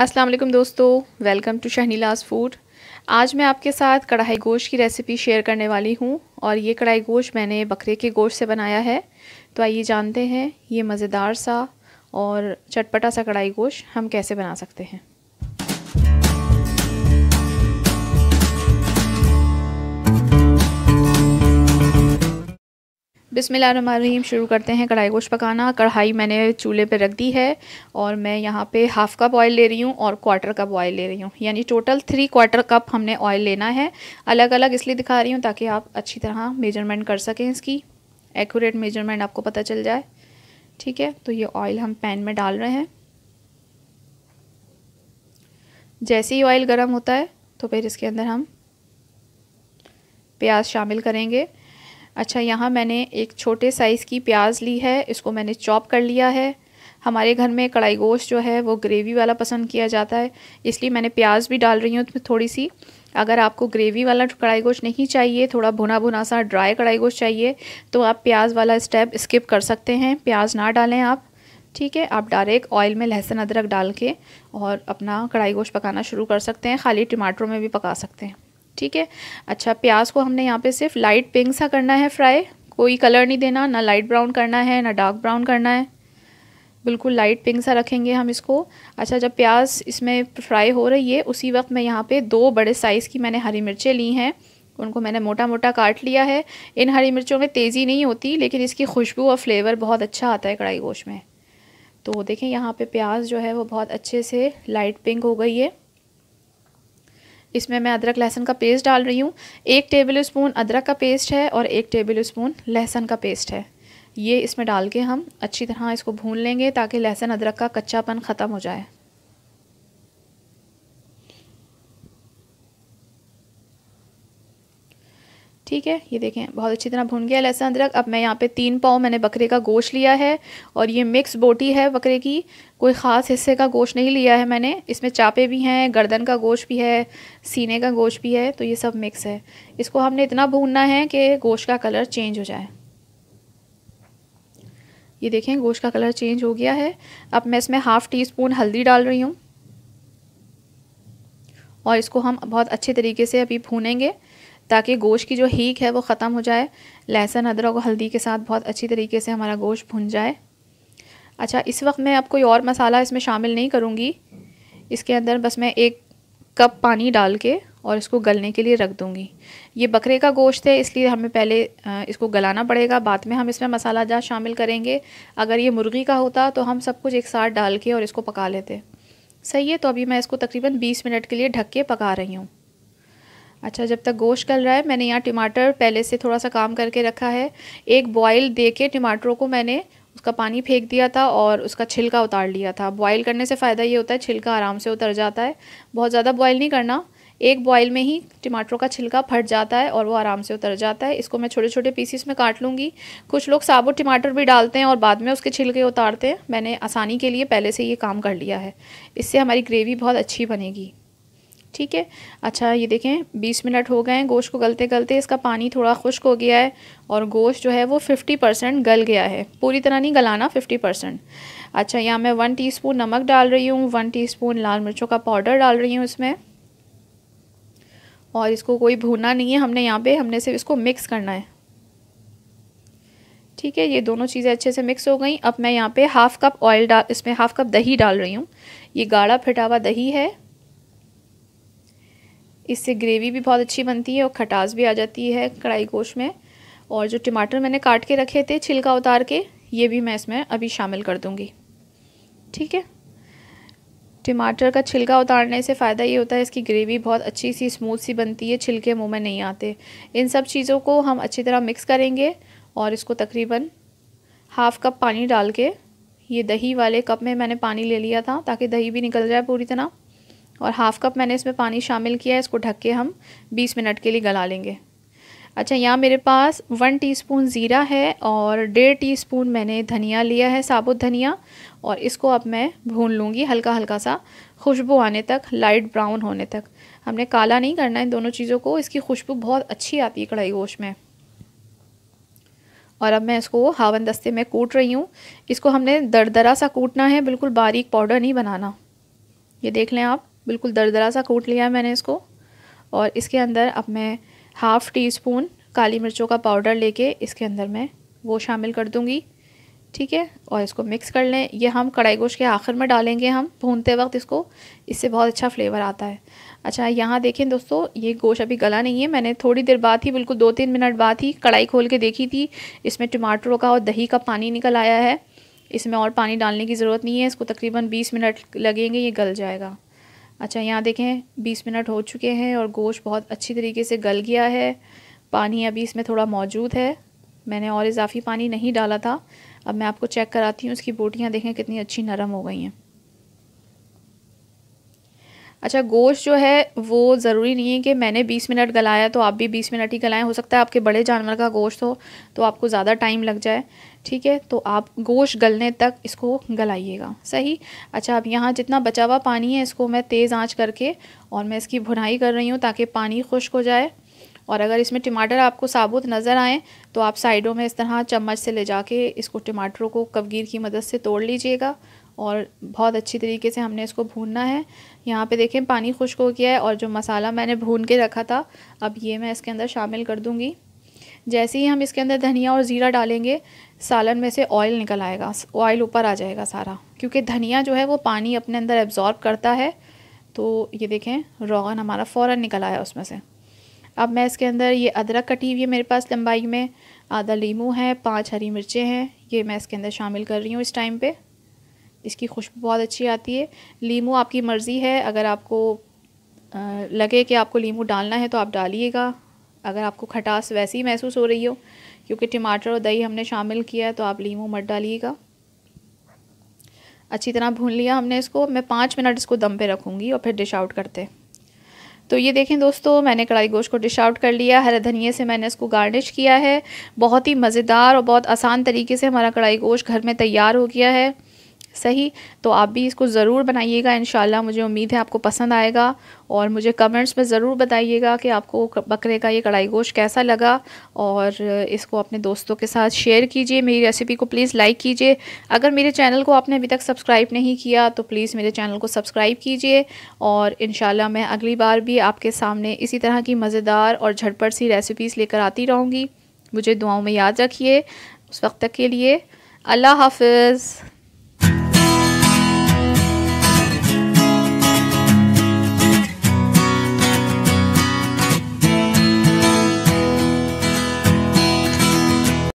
अस्सलाम वालेकुम दोस्तों वेलकम टू शहनीलाज फूड आज मैं आपके साथ कढ़ाई गोश्त की रेसिपी शेयर करने वाली हूँ और ये कढ़ाई गोश्त मैंने बकरे के गोश्त से बनाया है तो आइए जानते हैं ये मज़ेदार सा और चटपटा सा कढ़ाई गोश्त हम कैसे बना सकते हैं बिसमीम शुरू करते हैं कढ़ाई गोश्त पकाना कढ़ाई मैंने चूल्हे पे रख दी है और मैं यहाँ पे हाफ़ कप ऑयल ले रही हूँ और क्वार्टर कप ऑयल ले रही हूँ यानी टोटल थ्री क्वार्टर कप हमने ऑयल लेना है अलग अलग इसलिए दिखा रही हूँ ताकि आप अच्छी तरह मेजरमेंट कर सकें इसकी एक्यूरेट मेजरमेंट आपको पता चल जाए ठीक है तो ये ऑयल हम पैन में डाल रहे हैं जैसे ही ऑयल गर्म होता है तो फिर इसके अंदर हम प्याज शामिल करेंगे अच्छा यहाँ मैंने एक छोटे साइज़ की प्याज ली है इसको मैंने चॉप कर लिया है हमारे घर में कढ़ाई गोश्त जो है वो ग्रेवी वाला पसंद किया जाता है इसलिए मैंने प्याज भी डाल रही हूँ उसमें थोड़ी सी अगर आपको ग्रेवी वाला कढ़ाई गोश्त नहीं चाहिए थोड़ा भुना भुना सा ड्राई कढ़ाई गोश्त चाहिए तो आप प्याज वाला स्टेप स्किप कर सकते हैं प्याज ना डालें आप ठीक है आप डायरेक्ट ऑयल में लहसुन अदरक डाल के और अपना कढ़ाई गोश्त पकाना शुरू कर सकते हैं खाली टमाटरों में भी पका सकते हैं ठीक है अच्छा प्याज को हमने यहाँ पे सिर्फ लाइट पिंक सा करना है फ्राई कोई कलर नहीं देना ना लाइट ब्राउन करना है ना डार्क ब्राउन करना है बिल्कुल लाइट पिंक सा रखेंगे हम इसको अच्छा जब प्याज इसमें फ्राई हो रही है उसी वक्त मैं यहाँ पे दो बड़े साइज़ की मैंने हरी मिर्चें ली हैं उनको मैंने मोटा मोटा काट लिया है इन हरी मिर्चों में तेज़ी नहीं होती लेकिन इसकी खुशबू और फ्लेवर बहुत अच्छा आता है कढ़ाई गोश में तो देखें यहाँ पे प्याज जो है वो बहुत अच्छे से लाइट पिंक हो गई है इसमें मैं अदरक लहसुन का पेस्ट डाल रही हूँ एक टेबल स्पून अदरक का पेस्ट है और एक टेबल स्पून लहसुन का पेस्ट है ये इसमें डाल के हम अच्छी तरह इसको भून लेंगे ताकि लहसुन अदरक का कच्चापन ख़त्म हो जाए ठीक है ये देखें बहुत अच्छी तरह भून गया लहसुन अदरक अब मैं यहाँ पे तीन पाव मैंने बकरे का गोश्त लिया है और ये मिक्स बोटी है बकरे की कोई ख़ास हिस्से का गोश्त नहीं लिया है मैंने इसमें चापे भी हैं गर्दन का गोश्त भी है सीने का गोश्त भी है तो ये सब मिक्स है इसको हमने इतना भूनना है कि गोश्त का कलर चेंज हो जाए ये देखें गोश्त का कलर चेंज हो गया है अब मैं इसमें हाफ़ टी स्पून हल्दी डाल रही हूँ और इसको हम बहुत अच्छे तरीके से अभी भूनेंगे ताकि गोश्त की जो हीक है वो ख़त्म हो जाए लहसुन अदरक और हल्दी के साथ बहुत अच्छी तरीके से हमारा गोश्त भुन जाए अच्छा इस वक्त मैं अब कोई और मसाला इसमें शामिल नहीं करूँगी इसके अंदर बस मैं एक कप पानी डाल के और इसको गलने के लिए रख दूँगी ये बकरे का गोश्त है इसलिए हमें पहले इसको गलाना पड़ेगा बाद में हम इसमें मसाला जहाँ शामिल करेंगे अगर ये मुर्गी का होता तो हम सब कुछ एक साथ डाल के और इसको पका लेते सही है तो अभी मैं इसको तकरीबन 20 मिनट के लिए ढक के पका रही हूँ अच्छा जब तक गोश्त गल रहा है मैंने यहाँ टमाटर पहले से थोड़ा सा काम करके रखा है एक बॉईल दे के टमाटरों को मैंने उसका पानी फेंक दिया था और उसका छिलका उतार लिया था बॉईल करने से फ़ायदा ये होता है छिलका आराम से उतर जाता है बहुत ज़्यादा बॉयल नहीं करना एक बॉयल में ही टमाटरों का छिलका फट जाता है और वो आराम से उतर जाता है इसको मैं छोटे छोटे पीसीस में काट लूँगी कुछ लोग साबुत टमाटर भी डालते हैं और बाद में उसके छिलके उतारते हैं मैंने आसानी के लिए पहले से ये काम कर लिया है इससे हमारी ग्रेवी बहुत अच्छी बनेगी ठीक है अच्छा ये देखें बीस मिनट हो गए हैं गोश्त को गलते गलते इसका पानी थोड़ा खुश्क हो गया है और गोश्त जो है वो फिफ्टी परसेंट गल गया है पूरी तरह नहीं गलाना फिफ्टी परसेंट अच्छा यहाँ मैं वन टीस्पून नमक डाल रही हूँ वन टीस्पून लाल मिर्चों का पाउडर डाल रही हूँ इसमें और इसको कोई भूना नहीं है हमने यहाँ पर हमने सिर्फ इसको मिक्स करना है ठीक है ये दोनों चीज़ें अच्छे से मिक्स हो गई अब मैं यहाँ पर हाफ़ कप ऑयल डाल इसमें हाफ़ कप दही डाल रही हूँ ये गाढ़ा फिटा हुआ दही है इससे ग्रेवी भी बहुत अच्छी बनती है और खटास भी आ जाती है कढ़ाई गोश्त में और जो टमाटर मैंने काट के रखे थे छिलका उतार के ये भी मैं इसमें अभी शामिल कर दूँगी ठीक है टमाटर का छिलका उतारने से फ़ायदा ये होता है इसकी ग्रेवी बहुत अच्छी सी स्मूथ सी बनती है छिलके मुंह में नहीं आते इन सब चीज़ों को हम अच्छी तरह मिक्स करेंगे और इसको तकरीबन हाफ़ कप पानी डाल के ये दही वाले कप में मैंने पानी ले लिया था ताकि दही भी निकल जाए पूरी तरह और हाफ़ कप मैंने इसमें पानी शामिल किया है इसको ढक के हम 20 मिनट के लिए गला लेंगे अच्छा यहाँ मेरे पास वन टीस्पून ज़ीरा है और डेढ़ टीस्पून मैंने धनिया लिया है साबुत धनिया और इसको अब मैं भून लूँगी हल्का हल्का सा खुशबू आने तक लाइट ब्राउन होने तक हमने काला नहीं करना है दोनों चीज़ों को इसकी खुशबू बहुत अच्छी आती है कढ़ाई गोश में और अब मैं इसको हावन दस्ते में कूट रही हूँ इसको हमने दर सा कूटना है बिल्कुल बारीक पाउडर नहीं बनाना ये देख लें आप बिल्कुल दरदरा सा कूट लिया मैंने इसको और इसके अंदर अब मैं हाफ़ टी स्पून काली मिर्चों का पाउडर लेके इसके अंदर मैं वो शामिल कर दूँगी ठीक है और इसको मिक्स कर लें यह हम कढ़ाई गोश्त के आखिर में डालेंगे हम भूनते वक्त इसको इससे बहुत अच्छा फ्लेवर आता है अच्छा यहाँ देखें दोस्तों ये गोश्त अभी गला नहीं है मैंने थोड़ी देर बाद ही बिल्कुल दो तीन मिनट बाद ही कढ़ाई खोल के देखी थी इसमें टमाटरों का और दही का पानी निकल आया है इसमें और पानी डालने की ज़रूरत नहीं है इसको तकरीबन बीस मिनट लगेंगे ये गल जाएगा अच्छा यहाँ देखें बीस मिनट हो चुके हैं और गोश्त बहुत अच्छी तरीके से गल गया है पानी अभी इसमें थोड़ा मौजूद है मैंने और इजाफी पानी नहीं डाला था अब मैं आपको चेक कराती हूँ इसकी बोटियाँ देखें कितनी अच्छी नरम हो गई हैं अच्छा गोश्त जो है वो ज़रूरी नहीं है कि मैंने बीस मिनट गलाया तो आप भी बीस मिनट ही गलाएं हो सकता है आपके बड़े जानवर का गोश्त हो तो आपको ज़्यादा टाइम लग जाए ठीक है तो आप गोश्त गलने तक इसको गलाइएगा सही अच्छा अब यहाँ जितना बचा हुआ पानी है इसको मैं तेज़ आँच करके और मैं इसकी भुनाई कर रही हूँ ताकि पानी खुश्क हो जाए और अगर इसमें टमाटर आपको साबुत नज़र आए तो आप साइडों में इस तरह चम्मच से ले जाके इसको टमाटरों को कबगीर की मदद से तोड़ लीजिएगा और बहुत अच्छी तरीके से हमने इसको भूनना है यहाँ पे देखें पानी खुश्क हो गया है और जो मसाला मैंने भून के रखा था अब ये मैं इसके अंदर शामिल कर दूँगी जैसे ही हम इसके अंदर धनिया और ज़ीरा डालेंगे सालन में से ऑयल निकल आएगा ऑयल ऊपर आ जाएगा सारा क्योंकि धनिया जो है वो पानी अपने अंदर एब्ज़ॉर्ब करता है तो ये देखें रोगन हमारा फ़ौर निकल आया उसमें से अब मैं इसके अंदर ये अदरक कटी हुई है मेरे पास लंबाई में आधा लीमू है पांच हरी मिर्चें हैं ये मैं इसके अंदर शामिल कर रही हूँ इस टाइम पे इसकी खुशबू बहुत अच्छी आती है लीम आपकी मर्ज़ी है अगर आपको लगे कि आपको लीमू डालना है तो आप डालिएगा अगर आपको खटास वैसी ही महसूस हो रही हो क्योंकि टमाटर और दही हमने शामिल किया है तो आप लीम मत डालिएगा अच्छी तरह भून लिया हमने इसको मैं पाँच मिनट इसको दम पे रखूँगी और फिर डिश आउट करते तो ये देखें दोस्तों मैंने कढ़ाई गोश्त को डिश आउट कर लिया हरे धनिए से मैंने इसको गार्निश किया है बहुत ही मज़ेदार और बहुत आसान तरीके से हमारा कढ़ाई गोश्त घर में तैयार हो गया है सही तो आप भी इसको ज़रूर बनाइएगा इन मुझे उम्मीद है आपको पसंद आएगा और मुझे कमेंट्स में ज़रूर बताइएगा कि आपको बकरे का ये कढ़ाई गोश कैसा लगा और इसको अपने दोस्तों के साथ शेयर कीजिए मेरी रेसिपी को प्लीज़ लाइक कीजिए अगर मेरे चैनल को आपने अभी तक सब्सक्राइब नहीं किया तो प्लीज़ मेरे चैनल को सब्सक्राइब कीजिए और इन मैं अगली बार भी आपके सामने इसी तरह की मज़ेदार और झटपट सी रेसिपीज़ लेकर आती रहूँगी मुझे दुआओं में याद रखिए उस वक्त तक के लिए अल्लाह हाफिज़